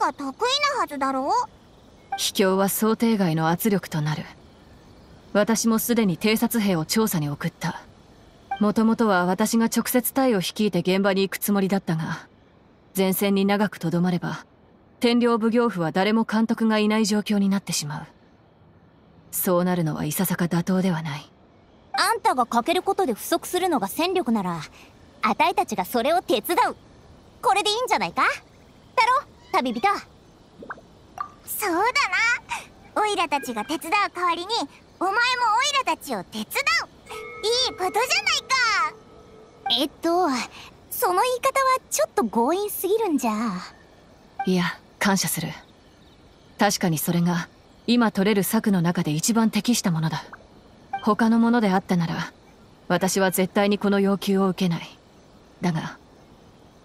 が得意なはずだろう秘境は想定外の圧力となる私もすでに偵察兵を調査に送ったもともとは私が直接隊を率いて現場に行くつもりだったが前線に長くとどまれば天領奉行府は誰も監督がいない状況になってしまうそうなるのはいささか妥当ではないあんたが欠けることで不足するのが戦力ならあたいたちがそれを手伝うこれでいいんじゃないかだろ旅人そうだなオイラたちが手伝う代わりにお前もオイラたちを手伝ういいことじゃないかえっとその言い方はちょっと強引すぎるんじゃいや感謝する確かにそれが今取れる策の中で一番適したものだ他のものであったなら私は絶対にこの要求を受けないだが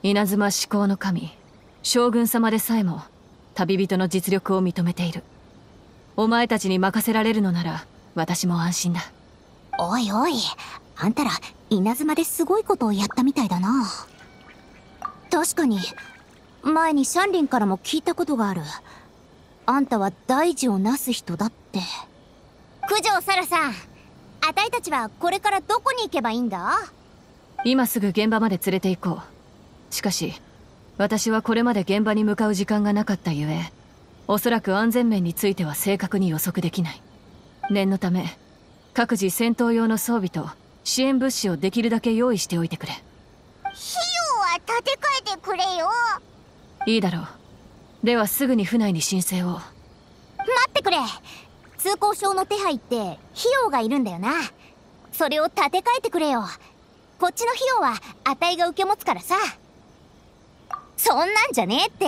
稲妻至高の神将軍様でさえも旅人の実力を認めているお前たちに任せられるのなら私も安心だおいおいあんたら稲妻ですごいことをやったみたいだな確かに前にシャンリンからも聞いたことがあるあんたは大事をなす人だって九条サラさんあたいたちはこれからどこに行けばいいんだ今すぐ現場まで連れて行こうしかし私はこれまで現場に向かう時間がなかったゆえおそらく安全面については正確に予測できない念のため各自戦闘用の装備と支援物資をできるだけ用意しておいてくれ費用は立て替えてくれよいいだろうではすぐに府内に申請を待ってくれ通行証の手配って費用がいるんだよなそれを立て替えてくれよこっちの費用はあたいが受け持つからさそんなんじゃねえって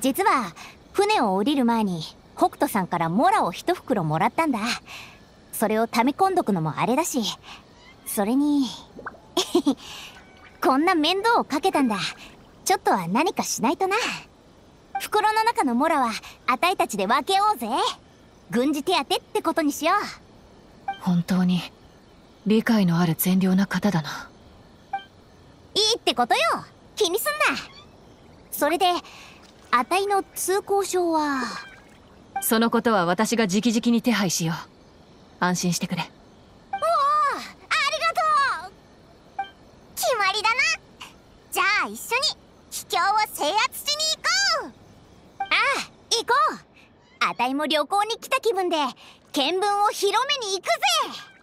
実は船を降りる前に北斗さんからモラを一袋もらったんだそれを溜め込んどくのもあれだしそれに こんな面倒をかけたんだちょっとは何かしないとな袋の中のモラはあたいたちで分けようぜ軍事手当ってことにしよう本当に理解のある善良な方だないいってことよ気にすんなそれであたいの通行証はそのことは私が直々に手配しよう安心してくれおおありがとう決まりだなじゃあ一緒に秘境を制圧しに行こうああ行こうあたいも旅行に来た気分で見聞を広めに行くぜ